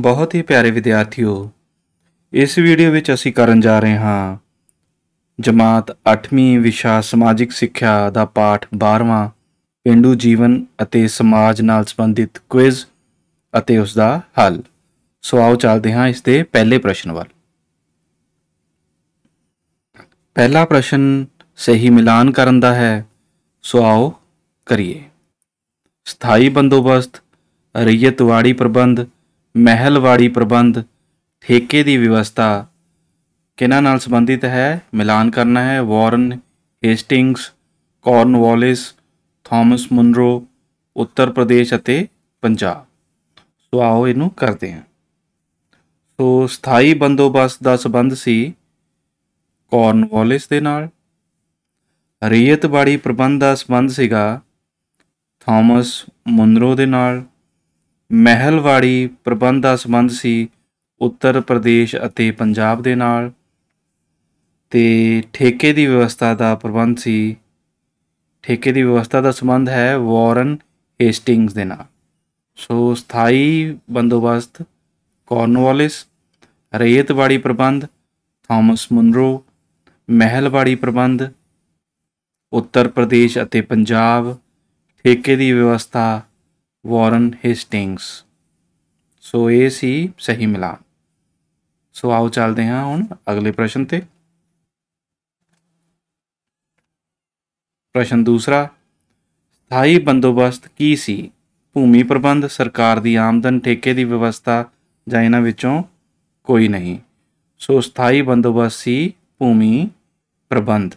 ਬਹੁਤ ਹੀ ਪਿਆਰੇ ਵਿਦਿਆਰਥੀਓ ਇਸ ਵੀਡੀਓ ਵਿੱਚ ਅਸੀਂ ਕਰਨ ਜਾ ਰਹੇ ਹਾਂ ਜਮਾਤ 8ਵੀਂ ਵਿਸ਼ਾ ਸਮਾਜਿਕ ਸਿੱਖਿਆ ਦਾ ਪਾਠ 12ਵਾਂ ਪਿੰਡੂ ਜੀਵਨ ਅਤੇ ਸਮਾਜ ਨਾਲ ਸੰਬੰਧਿਤ ਕੁਇਜ਼ ਅਤੇ ਉਸ ਦਾ ਹੱਲ ਸੋ ਆਓ ਚੱਲਦੇ ਹਾਂ ਇਸ ਦੇ ਪਹਿਲੇ ਪ੍ਰਸ਼ਨ ਵੱਲ ਪਹਿਲਾ ਪ੍ਰਸ਼ਨ ਸਹੀ ਮਿਲਾਨ ਕਰਨ ਦਾ ਹੈ ਸੋ ਆਓ ਕਰੀਏ ਸਥਾਈ ਬੰਦੋਬਸਤ ਰਈਅਤਵਾੜੀ ਪ੍ਰਬੰਧ ਮਹਿਲਵਾੜੀ ਪ੍ਰਬੰਧ ਠੇਕੇ ਦੀ ਵਿਵਸਥਾ ਕਿਨਾਂ ਨਾਲ ਸੰਬੰਧਿਤ ਹੈ ਮਿਲਾਨ ਕਰਨਾ ਹੈ ਵਾਰਨ ਹੇਸਟਿੰਗਸ ਕੌਰਨਵਾਲਿਸ ਥਾਮਸ ਮੁੰਡਰੋ ਉੱਤਰ ਪ੍ਰਦੇਸ਼ ਅਤੇ ਪੰਜਾਬ ਸੋ ਆਓ ਇਹਨੂੰ ਕਰਦੇ ਹਾਂ ਸੋ ਸਥਾਈ ਬੰਦੋਬਸਤ ਦਾ ਸੰਬੰਧ ਸੀ ਕੌਰਨਵਾਲਿਸ ਦੇ ਨਾਲ ਰੀਅਤਵਾੜੀ ਪ੍ਰਬੰਧ ਦਾ ਸੰਬੰਧ ਸੀਗਾ ਥਾਮਸ ਮੁੰਡਰੋ ਦੇ ਨਾਲ ਮਹਿਲਵਾੜੀ ਪ੍ਰਬੰਧ ਦਾ ਸੰਬੰਧ ਸੀ ਉੱਤਰ ਪ੍ਰਦੇਸ਼ ਅਤੇ ਪੰਜਾਬ ਦੇ ਨਾਲ ਤੇ ਠੇਕੇ ਦੀ ਵਿਵਸਥਾ ਦਾ ਪ੍ਰਬੰਧ ਸੀ ਠੇਕੇ ਦੀ ਵਿਵਸਥਾ ਦਾ ਸੰਬੰਧ ਹੈ ਵਾਰਨ ਹੇਸਟਿੰਗਸ ਦੇ ਨਾਲ ਸੋ ਸਥਾਈ ਬੰਦੋਬਸਤ ਕਾਰਨਵਾਲਿਸ ਰੇਤਵਾੜੀ ਪ੍ਰਬੰਧ ਥਾਮਸ ਮੁਨਰੋ ਮਹਿਲਵਾੜੀ ਪ੍ਰਬੰਧ ਉੱਤਰ ਪ੍ਰਦੇਸ਼ ਅਤੇ ਪੰਜਾਬ ਠੇਕੇ ਦੀ ਵਿਵਸਥਾ ਵਾਰਨ ਹੇਸਟਿੰਗਸ ਸੋ ਇਹ ਸੀ ਸਹੀ ਮਿਲਾਨ ਸੋ ਆਓ ਚੱਲਦੇ ਹਾਂ ਹੁਣ ਅਗਲੇ ਪ੍ਰਸ਼ਨ ਤੇ ਪ੍ਰਸ਼ਨ ਦੂਸਰਾ ਸਥਾਈ ਬੰਦੋਬਸਤ ਕੀ ਸੀ ਭੂਮੀ ਪ੍ਰਬੰਧ ਸਰਕਾਰ ਦੀ ਆਮਦਨ ਠੇਕੇ ਦੀ ਵਿਵਸਥਾ ਜਾਂ ਇਹਨਾਂ ਵਿੱਚੋਂ ਕੋਈ ਨਹੀਂ ਸੋ ਸਥਾਈ ਬੰਦੋਬਸਤ ਸੀ ਭੂਮੀ ਪ੍ਰਬੰਧ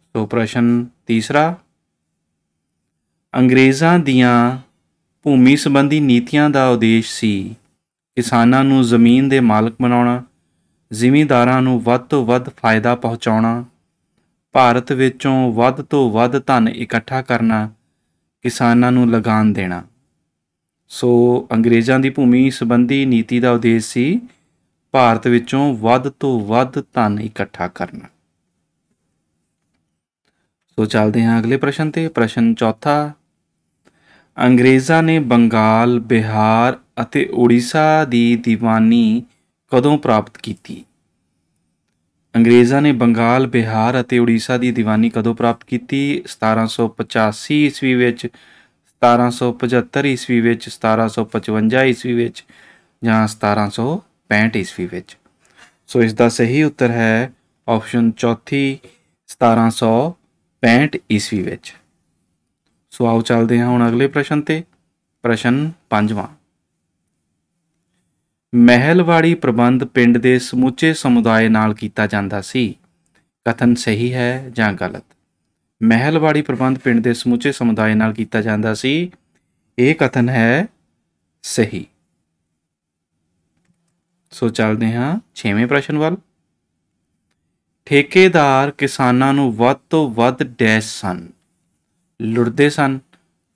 ਸੋ ਪ੍ਰਸ਼ਨ ਤੀਸਰਾ ਅੰਗਰੇਜ਼ਾਂ ਦੀਆਂ ਭੂਮੀ ਸੰਬੰਧੀ ਨੀਤੀਆਂ ਦਾ ਉਦੇਸ਼ ਸੀ ਕਿਸਾਨਾਂ ਨੂੰ ਜ਼ਮੀਨ ਦੇ ਮਾਲਕ ਬਣਾਉਣਾ ਜ਼ਿਮੀਂਦਾਰਾਂ ਨੂੰ ਵੱਧ ਤੋਂ ਵੱਧ ਫਾਇਦਾ ਪਹੁੰਚਾਉਣਾ ਭਾਰਤ ਵਿੱਚੋਂ ਵੱਧ ਤੋਂ ਵੱਧ ਧਨ ਇਕੱਠਾ ਕਰਨਾ ਕਿਸਾਨਾਂ ਨੂੰ ਲਗਾਨ ਦੇਣਾ ਸੋ ਅੰਗਰੇਜ਼ਾਂ ਦੀ ਭੂਮੀ ਸੰਬੰਧੀ ਨੀਤੀ ਦਾ ਉਦੇਸ਼ ਸੀ ਭਾਰਤ ਵਿੱਚੋਂ ਵੱਧ ਤੋਂ ਵੱਧ ਧਨ ਇਕੱਠਾ ਕਰਨਾ ਸੋ ਚੱਲਦੇ ਹਾਂ ਅਗਲੇ ਪ੍ਰਸ਼ਨ ਤੇ ਪ੍ਰਸ਼ਨ ਚੌਥਾ ਅੰਗਰੇਜ਼ਾਂ ਨੇ ਬੰਗਾਲ ਬਿਹਾਰ ਅਤੇ ਉੜੀਸਾ ਦੀ ਦੀਵਾਨੀ ਕਦੋਂ ਪ੍ਰਾਪਤ ਕੀਤੀ ਅੰਗਰੇਜ਼ਾਂ ਨੇ ਬੰਗਾਲ ਬਿਹਾਰ ਅਤੇ ਉੜੀਸਾ ਦੀ ਦੀਵਾਨੀ ਕਦੋਂ ਪ੍ਰਾਪਤ ਕੀਤੀ 1785 ਈਸਵੀ ਵਿੱਚ 1775 ਈਸਵੀ ਵਿੱਚ 1755 ਈਸਵੀ ਵਿੱਚ ਜਾਂ 1765 ਈਸਵੀ ਵਿੱਚ ਸੋ ਇਸ ਦਾ ਸਹੀ ਉੱਤਰ ਹੈ ਆਪਸ਼ਨ ਚੌਥੀ 1700 65 ਈਸਵੀ ਵਿੱਚ ਸੋ ਆਓ ਚੱਲਦੇ ਹਾਂ ਹੁਣ ਅਗਲੇ ਪ੍ਰਸ਼ਨ ਤੇ ਪ੍ਰਸ਼ਨ 5ਵਾਂ ਮਹਿਲਵਾੜੀ ਪ੍ਰਬੰਧ ਪਿੰਡ ਦੇ ਸਮੁੱਚੇ ਸਮੁਦਾਇ ਨਾਲ ਕੀਤਾ ਜਾਂਦਾ ਸੀ ਕਥਨ ਸਹੀ ਹੈ ਜਾਂ ਗਲਤ ਮਹਿਲਵਾੜੀ ਪ੍ਰਬੰਧ ਪਿੰਡ ਦੇ ਸਮੁੱਚੇ ਸਮੁਦਾਇ ਨਾਲ ਕੀਤਾ ਜਾਂਦਾ ਸੀ ਇਹ ਕਥਨ ਹੈ ਸਹੀ ਸੋ ਚੱਲਦੇ ਹਾਂ 6ਵੇਂ ਪ੍ਰਸ਼ਨ ਵੱਲ ਠੇਕੇਦਾਰ ਕਿਸਾਨਾਂ ਨੂੰ ਵੱਧ ਤੋਂ ਵੱਧ ਡੈਸ਼ ਸਨ ਲੁੱਟਦੇ ਸਨ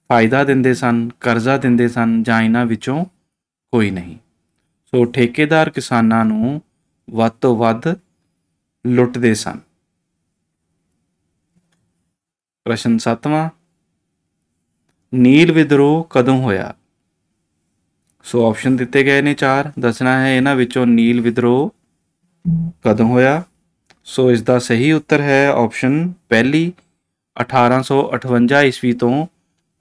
ਫਾਇਦਾ ਦਿੰਦੇ ਸਨ ਕਰਜ਼ਾ ਦਿੰਦੇ ਸਨ ਜਾਂ ਇਹਨਾਂ ਵਿੱਚੋਂ ਕੋਈ ਨਹੀਂ ਸੋ ਠੇਕੇਦਾਰ ਕਿਸਾਨਾਂ ਨੂੰ ਵੱਧ ਤੋਂ ਵੱਧ ਲੁੱਟਦੇ ਸਨ ਪ੍ਰਸ਼ਨ 7ਵਾਂ ਨੀਲ ਵਿਦਰੋਹ ਕਦੋਂ ਹੋਇਆ ਸੋ ਆਪਸ਼ਨ ਦਿੱਤੇ ਗਏ ਨੇ 4 ਦੱਸਣਾ ਹੈ ਇਹਨਾਂ ਵਿੱਚੋਂ ਨੀਲ ਵਿਦਰੋਹ ਕਦੋਂ ਹੋਇਆ ਸੋ ਇਸ ਦਾ ਸਹੀ ਉੱਤਰ ਹੈ ਆਪਸ਼ਨ ਪਹਿਲੀ 1858 ਈਸਵੀ ਤੋਂ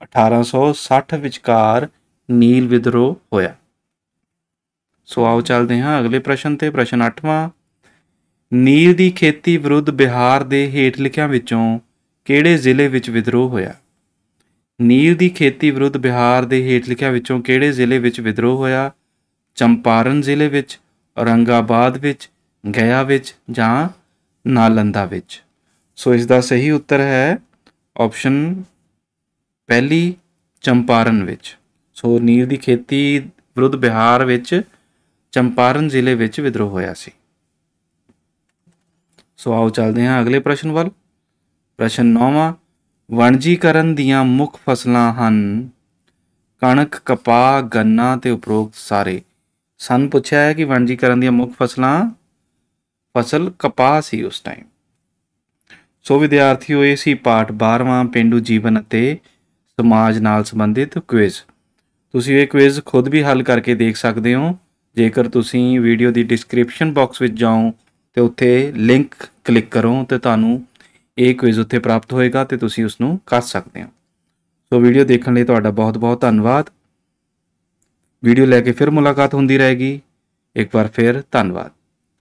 1860 ਵਿਚਕਾਰ ਨੀਲ ਵਿਦਰੋਹ ਹੋਇਆ ਸੋ ਆਓ ਚੱਲਦੇ ਹਾਂ ਅਗਲੇ ਪ੍ਰਸ਼ਨ ਤੇ ਪ੍ਰਸ਼ਨ 8ਵਾਂ ਨੀਲ ਦੀ ਖੇਤੀ ਵਿਰੁੱਧ ਬਿਹਾਰ ਦੇ ਹੇਠ ਲਿਖਿਆਂ ਵਿੱਚੋਂ ਕਿਹੜੇ ਜ਼ਿਲ੍ਹੇ ਵਿੱਚ ਵਿਦਰੋਹ ਹੋਇਆ ਨੀਲ ਦੀ ਖੇਤੀ ਵਿਰੁੱਧ ਬਿਹਾਰ ਦੇ ਹੇਠ ਲਿਖਿਆਂ ਵਿੱਚੋਂ ਕਿਹੜੇ ਜ਼ਿਲ੍ਹੇ ਵਿੱਚ ਵਿਦਰੋਹ ਹੋਇਆ ਚੰਪਾਰਨ ਜ਼ਿਲ੍ਹੇ ਵਿੱਚ ਔਰੰਗਾਬਾਦ ਵਿੱਚ ਗਿਆ ਵਿੱਚ ਜਾਂ ਨਾਲੰਦਾ ਵਿੱਚ ਸੋ ਇਸ ਦਾ ਸਹੀ ਉੱਤਰ ਹੈ ਆਪਸ਼ਨ ਪਹਿਲੀ ਚੰਪਾਰਨ ਵਿੱਚ ਸੋ ਨੀਰ ਦੀ ਖੇਤੀ ਵਿਰੁੱਧ ਬਿਹਾਰ ਵਿੱਚ ਚੰਪਾਰਨ ਜ਼ਿਲ੍ਹੇ ਵਿੱਚ ਵਿਦਰੋਹ ਹੋਇਆ ਸੀ ਸੋ ਆਓ ਚੱਲਦੇ ਹਾਂ ਅਗਲੇ ਪ੍ਰਸ਼ਨ ਵੱਲ ਪ੍ਰਸ਼ਨ 9ਵਾਂ ਵਣਜੀਕਰਨ ਦੀਆਂ ਮੁੱਖ ਫਸਲਾਂ ਹਨ ਕਣਕ ਕਪਾਹ ਗੰਨਾ ਤੇ ਉਪਰੋਕਤ ਸਾਰੇ ਸਾਨੂੰ ਪੁੱਛਿਆ ਹੈ ਕਿ ਵਣਜੀਕਰਨ ਦੀਆਂ ਮੁੱਖ ਫਸਲਾਂ ਫਸਲ ਕਪਾਹ ਸੀ ਉਸ ਟਾਈਮ ਸੋ ਵਿਦਿਆਰਥੀਓ ਇਹ ਸੀ ਪਾਠ 12ਵਾਂ ਪਿੰਡੂ ਜੀਵਨ ਅਤੇ ਸਮਾਜ ਨਾਲ ਸੰਬੰਧਿਤ ਕੁਇਜ਼ ਤੁਸੀਂ ਇਹ ਕੁਇਜ਼ ਖੁਦ ਵੀ ਹੱਲ ਕਰਕੇ ਦੇਖ ਸਕਦੇ ਹੋ ਜੇਕਰ ਤੁਸੀਂ ਵੀਡੀਓ ਦੀ ਡਿਸਕ੍ਰਿਪਸ਼ਨ ਬਾਕਸ ਵਿੱਚ ਜਾਓ ਤੇ ਉੱਥੇ ਲਿੰਕ ਕਲਿੱਕ ਕਰੋ ਤੇ ਤੁਹਾਨੂੰ ਇਹ ਕੁਇਜ਼ ਉੱਥੇ ਪ੍ਰਾਪਤ ਹੋਏਗਾ ਤੇ ਤੁਸੀਂ ਉਸ ਨੂੰ ਕਰ ਸਕਦੇ ਹੋ ਸੋ ਵੀਡੀਓ ਦੇਖਣ ਲਈ ਤੁਹਾਡਾ ਬਹੁਤ-ਬਹੁਤ ਧੰਨਵਾਦ ਵੀਡੀਓ ਲੈ ਕੇ ਫਿਰ ਮੁਲਾਕਾਤ ਹੁੰਦੀ ਰਹੇਗੀ ਇੱਕ ਵਾਰ ਫਿਰ ਧੰਨਵਾਦ